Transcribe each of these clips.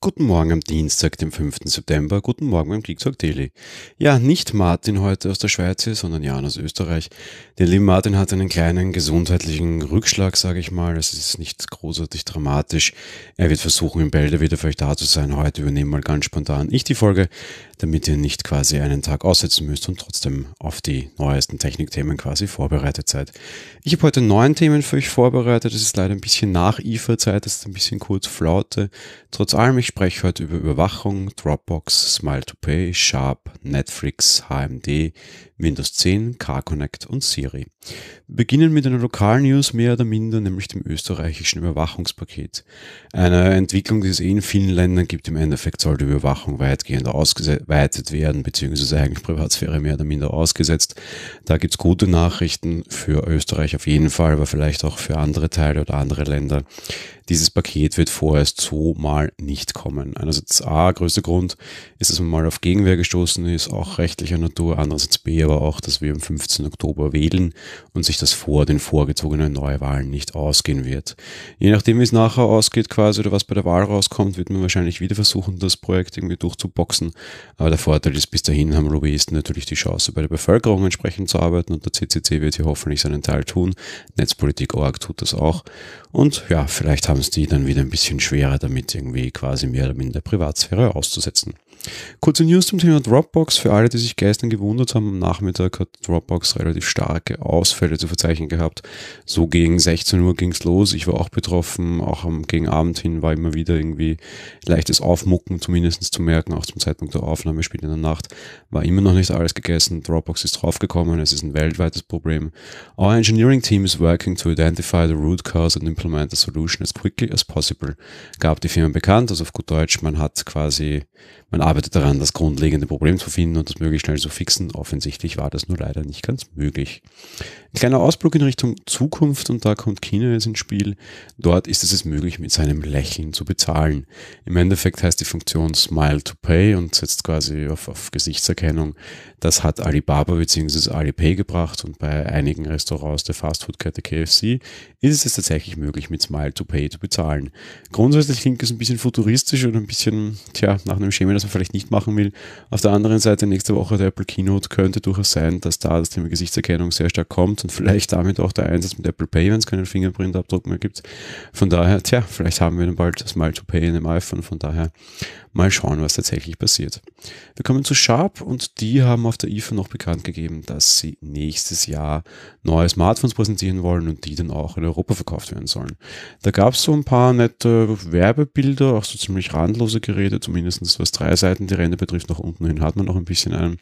Guten Morgen am Dienstag, dem 5. September. Guten Morgen beim Kriegsort Daily. Ja, nicht Martin heute aus der Schweiz hier, sondern Jan aus Österreich. Der liebe Martin hat einen kleinen gesundheitlichen Rückschlag, sage ich mal. Es ist nicht großartig dramatisch. Er wird versuchen, im Bälde wieder für euch da zu sein. Heute übernehme mal ganz spontan ich die Folge, damit ihr nicht quasi einen Tag aussetzen müsst und trotzdem auf die neuesten Technikthemen quasi vorbereitet seid. Ich habe heute neun Themen für euch vorbereitet. Es ist leider ein bisschen nach IFA-Zeit, es ist ein bisschen kurz Flaute. Trotz allem, ich ich spreche heute über Überwachung, Dropbox, Smile 2 Pay, Sharp, Netflix, HMD, Windows 10, CarConnect und Siri. beginnen mit einer lokalen News mehr oder minder, nämlich dem österreichischen Überwachungspaket. Eine Entwicklung, die es eh in vielen Ländern gibt. Im Endeffekt soll die Überwachung weitgehend ausgeweitet werden, beziehungsweise eigentlich Privatsphäre mehr oder minder ausgesetzt. Da gibt es gute Nachrichten für Österreich auf jeden Fall, aber vielleicht auch für andere Teile oder andere Länder. Dieses Paket wird vorerst so mal nicht kommen. Einerseits A, größter Grund ist, dass man mal auf Gegenwehr gestoßen ist, auch rechtlicher Natur. Andererseits B, selber auch, dass wir am 15. Oktober wählen und sich das vor den vorgezogenen Neuwahlen nicht ausgehen wird. Je nachdem, wie es nachher ausgeht quasi oder was bei der Wahl rauskommt, wird man wahrscheinlich wieder versuchen, das Projekt irgendwie durchzuboxen. Aber der Vorteil ist, bis dahin haben Lobbyisten natürlich die Chance, bei der Bevölkerung entsprechend zu arbeiten und der CCC wird hier hoffentlich seinen Teil tun. Netzpolitik.org tut das auch. Und ja, vielleicht haben es die dann wieder ein bisschen schwerer damit, irgendwie quasi mehr oder minder Privatsphäre auszusetzen. Kurze News zum Thema Dropbox. Für alle, die sich gestern gewundert haben, am Nachmittag hat Dropbox relativ starke Ausfälle zu verzeichnen gehabt. So gegen 16 Uhr ging es los. Ich war auch betroffen. Auch am, gegen Abend hin war immer wieder irgendwie leichtes Aufmucken, zumindest zu merken. Auch zum Zeitpunkt der Aufnahme spät in der Nacht war immer noch nicht alles gegessen. Dropbox ist draufgekommen. Es ist ein weltweites Problem. Our engineering team is working to identify the root cause and implement a solution as quickly as possible. Gab die Firma bekannt, also auf gut Deutsch, man hat quasi, man arbeitet daran, das grundlegende Problem zu finden und das möglichst schnell zu fixen. Offensichtlich war das nur leider nicht ganz möglich. Ein kleiner Ausblick in Richtung Zukunft und da kommt China jetzt ins Spiel. Dort ist es möglich, mit seinem Lächeln zu bezahlen. Im Endeffekt heißt die Funktion Smile to Pay und setzt quasi auf, auf Gesichtserkennung. Das hat Alibaba bzw. Alipay gebracht und bei einigen Restaurants der Fastfood-Kette KFC ist es tatsächlich möglich, mit Smile to Pay zu bezahlen. Grundsätzlich klingt es ein bisschen futuristisch und ein bisschen, tja, nach einem Schema, das man vielleicht vielleicht nicht machen will. Auf der anderen Seite, nächste Woche der Apple Keynote könnte durchaus sein, dass da das Thema Gesichtserkennung sehr stark kommt und vielleicht damit auch der Einsatz mit Apple Pay, wenn es keinen Fingerprintabdruck mehr gibt. Von daher, tja, vielleicht haben wir dann bald das Mal to Pay in dem iPhone. Von daher Mal schauen, was tatsächlich passiert. Wir kommen zu Sharp und die haben auf der IFA noch bekannt gegeben, dass sie nächstes Jahr neue Smartphones präsentieren wollen und die dann auch in Europa verkauft werden sollen. Da gab es so ein paar nette Werbebilder, auch so ziemlich randlose Geräte, zumindest was drei Seiten die Ränder betrifft. Nach unten hin hat man noch ein bisschen einen.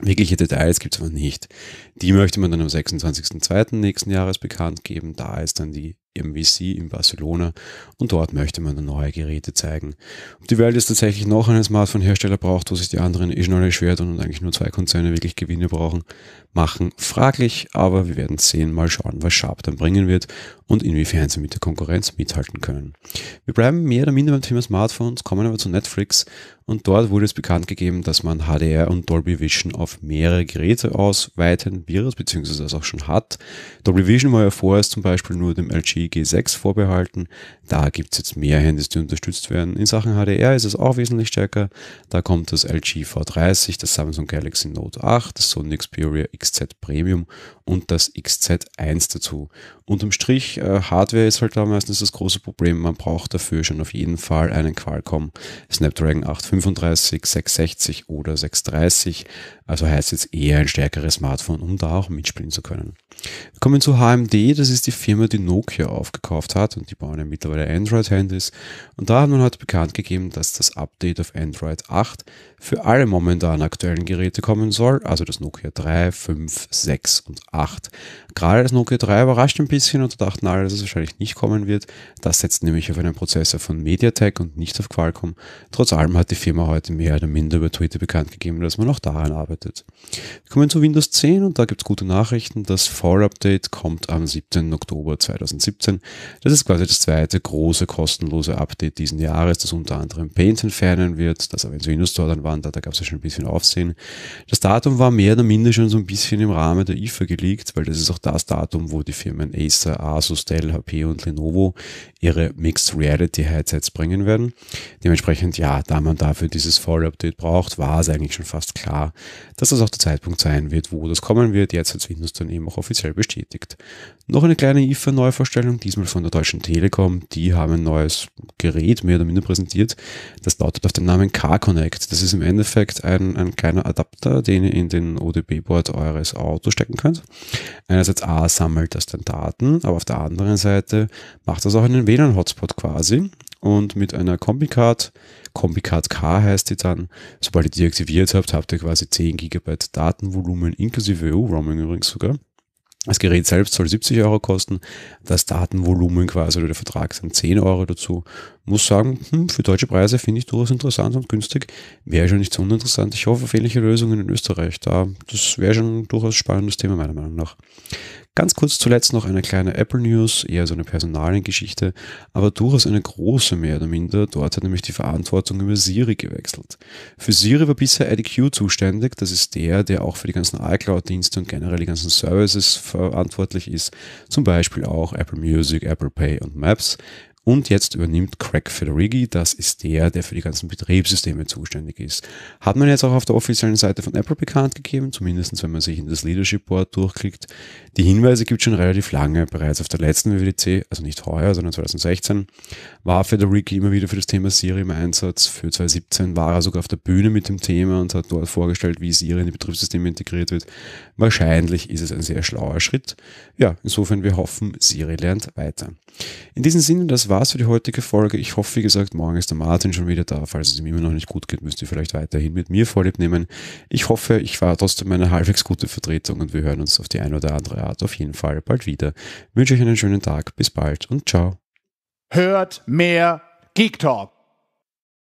Wirkliche Details gibt es aber nicht. Die möchte man dann am 26.02. nächsten Jahres bekannt geben. Da ist dann die ihrem VC in Barcelona und dort möchte man dann neue Geräte zeigen. Ob die Welt jetzt tatsächlich noch einen Smartphone-Hersteller braucht, wo sich die anderen eh schon alle schwer tun und eigentlich nur zwei Konzerne wirklich Gewinne brauchen, machen fraglich, aber wir werden sehen, mal schauen, was Sharp dann bringen wird und inwiefern sie mit der Konkurrenz mithalten können. Wir bleiben mehr oder minder beim Thema Smartphones, kommen aber zu Netflix und dort wurde es bekannt gegeben, dass man HDR und Dolby Vision auf mehrere Geräte ausweiten wird, beziehungsweise das auch schon hat. Dolby Vision war ja vorerst zum Beispiel nur dem LG G6 vorbehalten. Da gibt es jetzt mehr Handys, die unterstützt werden. In Sachen HDR ist es auch wesentlich stärker. Da kommt das LG V30, das Samsung Galaxy Note 8, das Sony Xperia XZ Premium und das XZ1 dazu. Unterm Strich, äh, Hardware ist halt da meistens das große Problem. Man braucht dafür schon auf jeden Fall einen Qualcomm Snapdragon 835, 660 oder 630. Also heißt jetzt eher ein stärkeres Smartphone, um da auch mitspielen zu können. Wir kommen zu HMD, das ist die Firma, die Nokia aufgekauft hat und die bauen ja mittlerweile Android-Handys. Und da hat man heute halt bekannt gegeben, dass das Update auf Android 8 für alle momentan aktuellen Geräte kommen soll, also das Nokia 3, 5, 6 und 8. Gerade das Nokia 3 überrascht ein bisschen und dachten alle, dass es wahrscheinlich nicht kommen wird. Das setzt nämlich auf einen Prozessor von MediaTek und nicht auf Qualcomm. Trotz allem hat die Firma heute mehr oder minder über Twitter bekannt gegeben, dass man auch daran arbeitet. Wir kommen zu Windows 10 und da gibt es gute Nachrichten. Das Fall-Update kommt am 7. Oktober 2017. 2017. Das ist quasi das zweite große kostenlose Update diesen Jahres, das unter anderem Paint entfernen wird, das aber ins Windows Store dann wandert, da gab es ja schon ein bisschen Aufsehen. Das Datum war mehr oder minder schon so ein bisschen im Rahmen der IFA gelegt, weil das ist auch das Datum, wo die Firmen Acer, Asus, Dell, HP und Lenovo ihre Mixed Reality Headsets bringen werden. Dementsprechend, ja, da man dafür dieses Voll-Update braucht, war es eigentlich schon fast klar, dass das auch der Zeitpunkt sein wird, wo das kommen wird. Jetzt hat Windows dann eben auch offiziell bestätigt. Noch eine kleine IFA-Neuvorstellung Ausstellung, diesmal von der Deutschen Telekom. Die haben ein neues Gerät mehr oder minder präsentiert. Das lautet auf den Namen Car-Connect. Das ist im Endeffekt ein, ein kleiner Adapter, den ihr in den ODB-Board eures Autos stecken könnt. Einerseits A, sammelt das dann Daten, aber auf der anderen Seite macht das auch einen WLAN-Hotspot quasi. Und mit einer Kombi-Card, Kombi-Card K heißt die dann, sobald ihr die aktiviert habt, habt ihr quasi 10 GB Datenvolumen inklusive EU-Roaming oh, übrigens sogar. Das Gerät selbst soll 70 Euro kosten, das Datenvolumen quasi oder der Vertrag sind 10 Euro dazu. Muss sagen, hm, für deutsche Preise finde ich durchaus interessant und günstig. Wäre schon nicht so uninteressant. Ich hoffe auf ähnliche Lösungen in Österreich. Da, das wäre schon ein durchaus spannendes Thema meiner Meinung nach. Ganz kurz zuletzt noch eine kleine Apple News, eher so eine Personaliengeschichte, aber durchaus eine große mehr oder minder. Dort hat nämlich die Verantwortung über Siri gewechselt. Für Siri war bisher IDQ zuständig, das ist der, der auch für die ganzen iCloud-Dienste und generell die ganzen Services verantwortlich ist, zum Beispiel auch Apple Music, Apple Pay und Maps. Und jetzt übernimmt Craig Federighi, das ist der, der für die ganzen Betriebssysteme zuständig ist. Hat man jetzt auch auf der offiziellen Seite von Apple bekannt gegeben, zumindest wenn man sich in das Leadership Board durchklickt. Die Hinweise gibt es schon relativ lange. Bereits auf der letzten WWDC, also nicht heuer, sondern 2016, war Federighi immer wieder für das Thema Siri im Einsatz. Für 2017 war er sogar auf der Bühne mit dem Thema und hat dort vorgestellt, wie Siri in die Betriebssysteme integriert wird. Wahrscheinlich ist es ein sehr schlauer Schritt. Ja, insofern wir hoffen, Siri lernt weiter. In diesem Sinne, das war war's für die heutige Folge. Ich hoffe, wie gesagt, morgen ist der Martin schon wieder da. Falls es ihm immer noch nicht gut geht, müsst ihr vielleicht weiterhin mit mir Vorlieb nehmen. Ich hoffe, ich war trotzdem eine halbwegs gute Vertretung und wir hören uns auf die eine oder andere Art auf jeden Fall bald wieder. Ich wünsche euch einen schönen Tag. Bis bald und ciao. Hört mehr Geek Talk.